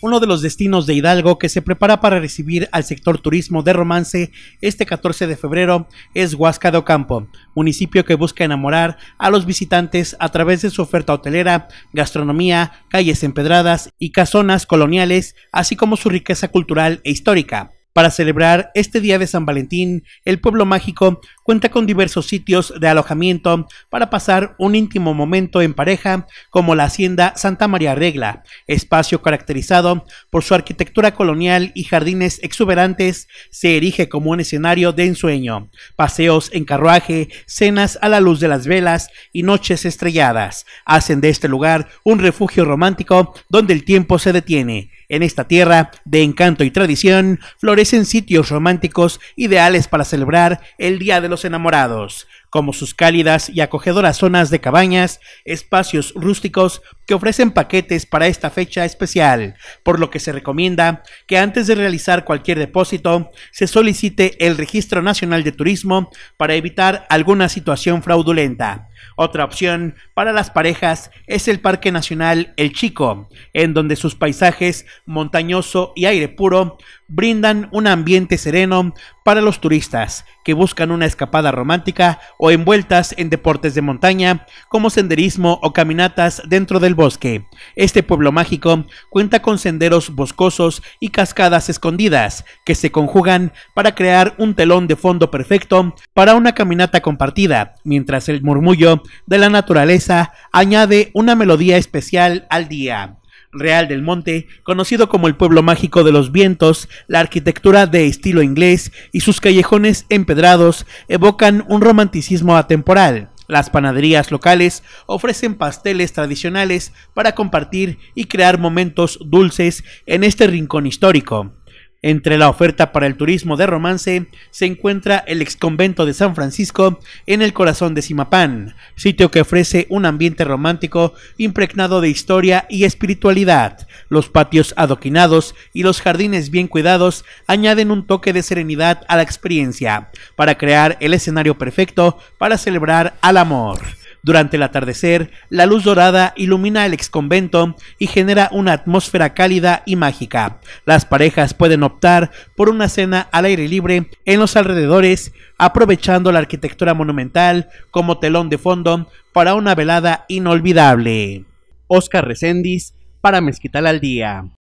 uno de los destinos de Hidalgo que se prepara para recibir al sector turismo de romance este 14 de febrero es Huasca de Ocampo, municipio que busca enamorar a los visitantes a través de su oferta hotelera, gastronomía, calles empedradas y casonas coloniales, así como su riqueza cultural e histórica. Para celebrar este día de San Valentín, el pueblo mágico cuenta con diversos sitios de alojamiento para pasar un íntimo momento en pareja, como la Hacienda Santa María Regla, espacio caracterizado por su arquitectura colonial y jardines exuberantes, se erige como un escenario de ensueño, paseos en carruaje, cenas a la luz de las velas y noches estrelladas, hacen de este lugar un refugio romántico donde el tiempo se detiene. En esta tierra de encanto y tradición florecen sitios románticos ideales para celebrar el Día de los enamorados como sus cálidas y acogedoras zonas de cabañas, espacios rústicos que ofrecen paquetes para esta fecha especial, por lo que se recomienda que antes de realizar cualquier depósito se solicite el Registro Nacional de Turismo para evitar alguna situación fraudulenta. Otra opción para las parejas es el Parque Nacional El Chico, en donde sus paisajes montañoso y aire puro brindan un ambiente sereno para los turistas que buscan una escapada romántica o envueltas en deportes de montaña como senderismo o caminatas dentro del bosque. Este pueblo mágico cuenta con senderos boscosos y cascadas escondidas que se conjugan para crear un telón de fondo perfecto para una caminata compartida, mientras el murmullo de la naturaleza añade una melodía especial al día. Real del Monte, conocido como el pueblo mágico de los vientos, la arquitectura de estilo inglés y sus callejones empedrados evocan un romanticismo atemporal. Las panaderías locales ofrecen pasteles tradicionales para compartir y crear momentos dulces en este rincón histórico. Entre la oferta para el turismo de romance se encuentra el exconvento de San Francisco en el corazón de Simapán, sitio que ofrece un ambiente romántico impregnado de historia y espiritualidad. Los patios adoquinados y los jardines bien cuidados añaden un toque de serenidad a la experiencia para crear el escenario perfecto para celebrar al amor. Durante el atardecer, la luz dorada ilumina el exconvento y genera una atmósfera cálida y mágica. Las parejas pueden optar por una cena al aire libre en los alrededores, aprovechando la arquitectura monumental como telón de fondo para una velada inolvidable. Oscar Recendis para Mezquital al Día.